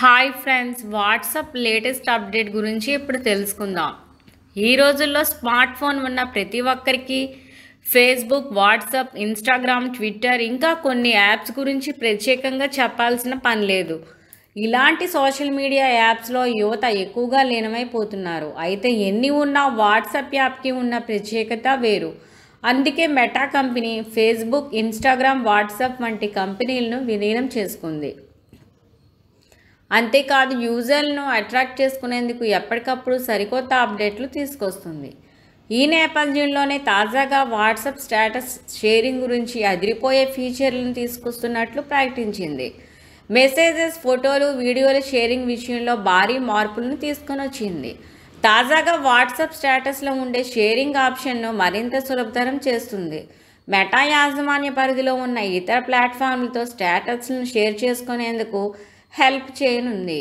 hi friends WhatsApp latest update గురించి ఇప్పుడు తెలుసుకుందాం ఈ రోజుల్లో స్మార్ట్ ఫోన్ ఉన్న ప్రతి ఒక్కరికి ఫేస్బుక్ వాట్సాప్ ఇన్స్టాగ్రామ్ ట్విట్టర్ ఇంకా కొన్ని యాప్స్ గురించి ప్రత్యేకంగా చెప్పాల్సిన పని లేదు ఇలాంటి సోషల్ మీడియా యాప్స్లో యువత ఎక్కువగా లీనమైపోతున్నారు అయితే ఎన్ని ఉన్నా వాట్సాప్ యాప్కి ఉన్న ప్రత్యేకత వేరు అందుకే Meta company Facebook Instagram WhatsApp వంటి కంపెనీలను విలీనం చేసుకుంది అంతేకాదు యూజర్లను అట్రాక్ట్ చేసుకునేందుకు ఎప్పటికప్పుడు సరికొత్త అప్డేట్లు తీసుకొస్తుంది ఈ నేపథ్యంలోనే తాజాగా వాట్సాప్ స్టేటస్ షేరింగ్ గురించి అదిరిపోయే ఫీచర్లను తీసుకొస్తున్నట్లు ప్రకటించింది మెసేజెస్ ఫోటోలు వీడియోల షేరింగ్ విషయంలో భారీ మార్పులను తీసుకొని వచ్చింది తాజాగా వాట్సాప్ స్టేటస్లో ఉండే షేరింగ్ ఆప్షన్ను మరింత సులభతరం చేస్తుంది మెటా యాజమాన్య పరిధిలో ఉన్న ఇతర ప్లాట్ఫామ్లతో స్టేటస్లను షేర్ చేసుకునేందుకు హెల్ప్ చేయనుంది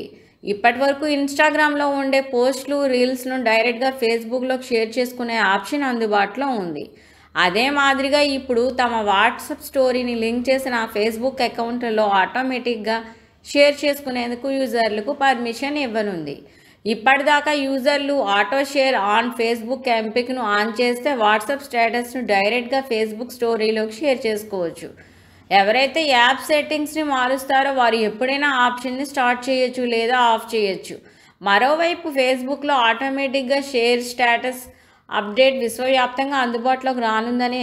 ఇప్పటి వరకు ఇన్స్టాగ్రామ్లో ఉండే పోస్ట్లు రీల్స్ను డైరెక్ట్గా ఫేస్బుక్లో షేర్ చేసుకునే ఆప్షన్ అందుబాటులో ఉంది అదే మాదిరిగా ఇప్పుడు తమ వాట్సాప్ స్టోరీని లింక్ చేసిన ఫేస్బుక్ అకౌంట్లో ఆటోమేటిక్గా షేర్ చేసుకునేందుకు యూజర్లకు పర్మిషన్ ఇవ్వనుంది ఇప్పటిదాకా యూజర్లు ఆటో షేర్ ఆన్ ఫేస్బుక్ ఎంపిక్ను ఆన్ చేస్తే వాట్సాప్ స్టేటస్ను డైరెక్ట్గా ఫేస్బుక్ స్టోరీలోకి షేర్ చేసుకోవచ్చు ఎవరైతే యాప్ సెట్టింగ్స్ని మారుస్తారో వారు ఎప్పుడైనా ఆప్షన్ని స్టార్ట్ చేయొచ్చు లేదా ఆఫ్ చేయొచ్చు మరోవైపు ఫేస్బుక్లో ఆటోమేటిక్గా షేర్ స్టేటస్ అప్డేట్ విశ్వవ్యాప్తంగా అందుబాటులోకి రానుందని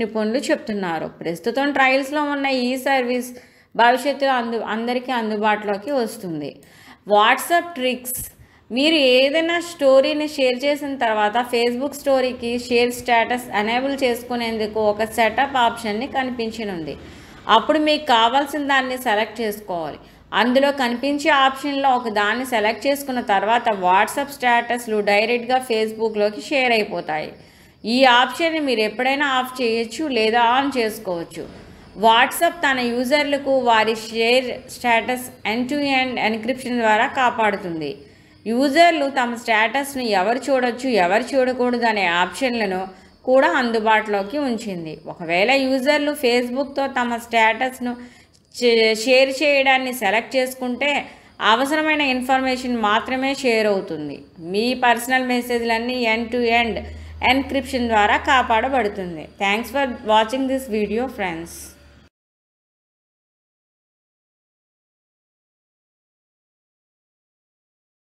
నిపుణులు చెప్తున్నారు ప్రస్తుతం ట్రయల్స్లో ఉన్న ఈ సర్వీస్ భవిష్యత్తులో అందు అందరికీ అందుబాటులోకి వస్తుంది వాట్సాప్ ట్రిక్స్ మీరు ఏదైనా స్టోరీని షేర్ చేసిన తర్వాత ఫేస్బుక్ స్టోరీకి షేర్ స్టేటస్ ఎనేబుల్ చేసుకునేందుకు ఒక సెటప్ ఆప్షన్ని కనిపించనుంది అప్పుడు మీకు కావాల్సిన దాన్ని సెలెక్ట్ చేసుకోవాలి అందులో కనిపించే ఆప్షన్లో ఒక దాన్ని సెలెక్ట్ చేసుకున్న తర్వాత వాట్సాప్ స్టేటస్లు డైరెక్ట్గా ఫేస్బుక్లోకి షేర్ అయిపోతాయి ఈ ఆప్షన్ని మీరు ఎప్పుడైనా ఆఫ్ చేయొచ్చు లేదా ఆన్ చేసుకోవచ్చు వాట్సాప్ తన యూజర్లకు వారి share status end to end encryption ద్వారా కాపాడుతుంది యూజర్లు తమ స్టేటస్ను ఎవరు చూడొచ్చు ఎవరు చూడకూడదు అనే ఆప్షన్లను కూడా అందుబాటులోకి ఉంచింది ఒకవేళ యూజర్లు ఫేస్బుక్తో తమ స్టేటస్ను షేర్ చేయడాన్ని సెలెక్ట్ చేసుకుంటే అవసరమైన ఇన్ఫర్మేషన్ మాత్రమే షేర్ అవుతుంది మీ పర్సనల్ మెసేజ్లన్నీ ఎండ్ టు ఎండ్ ఎన్క్రిప్షన్ ద్వారా కాపాడబడుతుంది thanks for watching this video friends